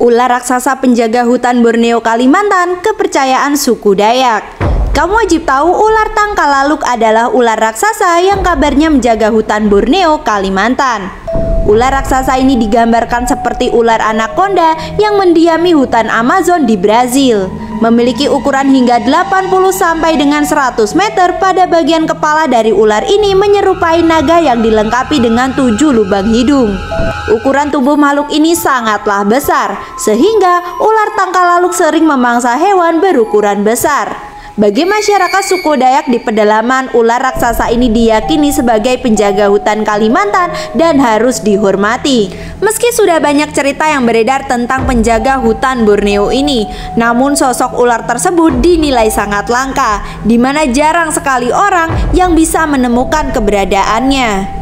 Ular raksasa penjaga hutan Borneo Kalimantan, kepercayaan suku Dayak. Kamu wajib tahu ular tangkalaluk adalah ular raksasa yang kabarnya menjaga hutan Borneo, Kalimantan. Ular raksasa ini digambarkan seperti ular anaconda yang mendiami hutan Amazon di Brazil memiliki ukuran hingga 80 sampai dengan 100 meter pada bagian kepala dari ular ini menyerupai naga yang dilengkapi dengan tujuh lubang hidung. Ukuran tubuh makhluk ini sangatlah besar sehingga ular tangkal laluk sering memangsa hewan berukuran besar. Bagi masyarakat suku Dayak di pedalaman, ular raksasa ini diyakini sebagai penjaga hutan Kalimantan dan harus dihormati. Meski sudah banyak cerita yang beredar tentang penjaga hutan Borneo ini, namun sosok ular tersebut dinilai sangat langka, di mana jarang sekali orang yang bisa menemukan keberadaannya.